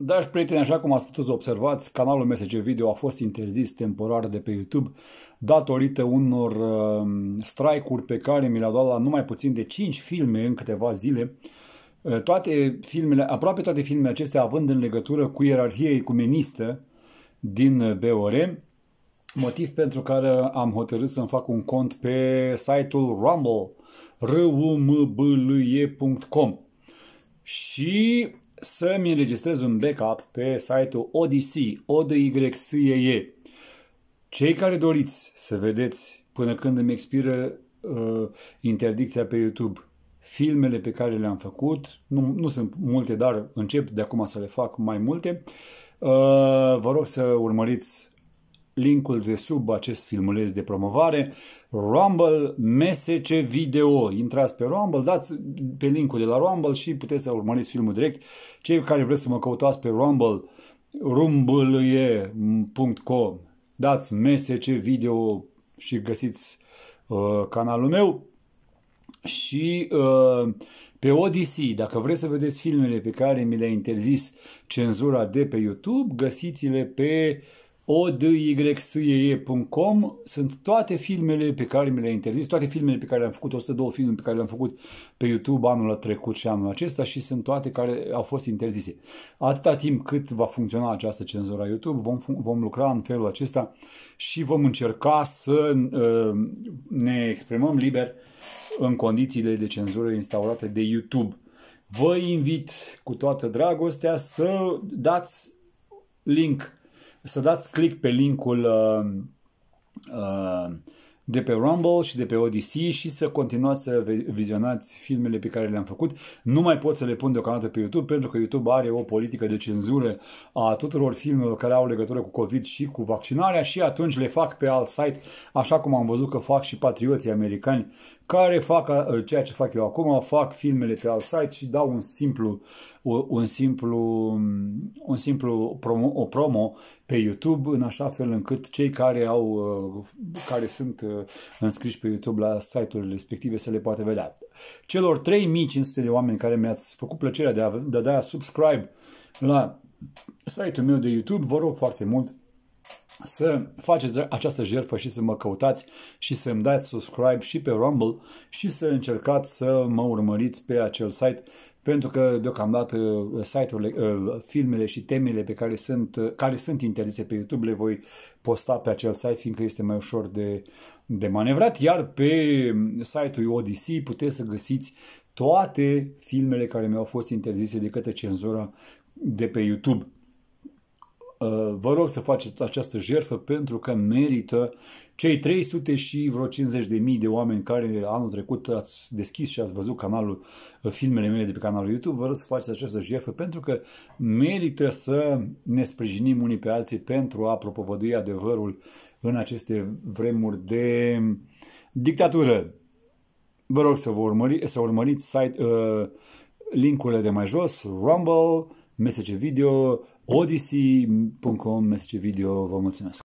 Dragi prieteni, așa cum ați putut să observați, canalul MSG Video a fost interzis temporar de pe YouTube datorită unor uh, strike-uri pe care mi le-au dat la numai puțin de 5 filme în câteva zile. Uh, toate filmele, aproape toate filmele acestea având în legătură cu ierarhia ecumenistă din BOR, motiv pentru care am hotărât să-mi fac un cont pe site-ul rumble.com Și să-mi înregistrez un backup pe site-ul Odyssey, o d y s -E, e Cei care doriți să vedeți până când îmi expiră uh, interdicția pe YouTube filmele pe care le-am făcut, nu, nu sunt multe, dar încep de acum să le fac mai multe, uh, vă rog să urmăriți linkul de sub acest filmuleț de promovare, Rumble MSC Video. Intrați pe Rumble, dați pe linkul de la Rumble și puteți să urmăriți filmul direct. Cei care vreți să mă căutați pe Rumble, rumble.com, dați MSC Video și găsiți uh, canalul meu. Și uh, pe Odyssey, dacă vreți să vedeți filmele pe care mi le-a interzis cenzura de pe YouTube, găsiți-le pe uh, odyse.com sunt toate filmele pe care mi le a interzis, toate filmele pe care le-am făcut, 102 filme pe care le-am făcut pe YouTube anul trecut și anul acesta și sunt toate care au fost interzise. Atâta timp cât va funcționa această cenzură a YouTube, vom, vom lucra în felul acesta și vom încerca să uh, ne exprimăm liber în condițiile de cenzură instaurate de YouTube. Vă invit cu toată dragostea să dați link să dați click pe linkul uh, uh, de pe Rumble și de pe Odyssey și să continuați să vizionați filmele pe care le-am făcut. Nu mai pot să le pun deocamdată pe YouTube pentru că YouTube are o politică de cenzură a tuturor filmelor care au legătură cu COVID și cu vaccinarea și atunci le fac pe alt site, așa cum am văzut că fac și patrioții americani care fac uh, ceea ce fac eu acum, fac filmele pe alt site și dau un simplu un simplu, un simplu promo, o promo pe YouTube în așa fel încât cei care au uh, care sunt uh, înscriși pe YouTube la site-urile respective să le poată vedea. Celor 3500 de oameni care mi-ați făcut plăcerea de a, de a da subscribe la site-ul meu de YouTube, vă rog foarte mult să faceți această jertfă și să mă căutați și să îmi dați subscribe și pe Rumble și să încercați să mă urmăriți pe acel site pentru că deocamdată site-urile, ă, filmele și temele pe care sunt, care sunt interzise pe YouTube le voi posta pe acel site, fiindcă este mai ușor de, de manevrat, iar pe site-ul Odyssey puteți să găsiți toate filmele care mi-au fost interzise de către cenzura de pe YouTube. Uh, vă rog să faceți această jertfă pentru că merită cei 300 și vreo 50 de mii de oameni care anul trecut ați deschis și ați văzut canalul, uh, filmele mele de pe canalul YouTube, vă rog să faceți această jertfă pentru că merită să ne sprijinim unii pe alții pentru a propovădui adevărul în aceste vremuri de dictatură. Vă rog să, vă urmări, să urmăriți site, uh, linkurile de mai jos, Rumble, mesagevideo, odyssey.com, mesagevideo. Vă mulțumesc!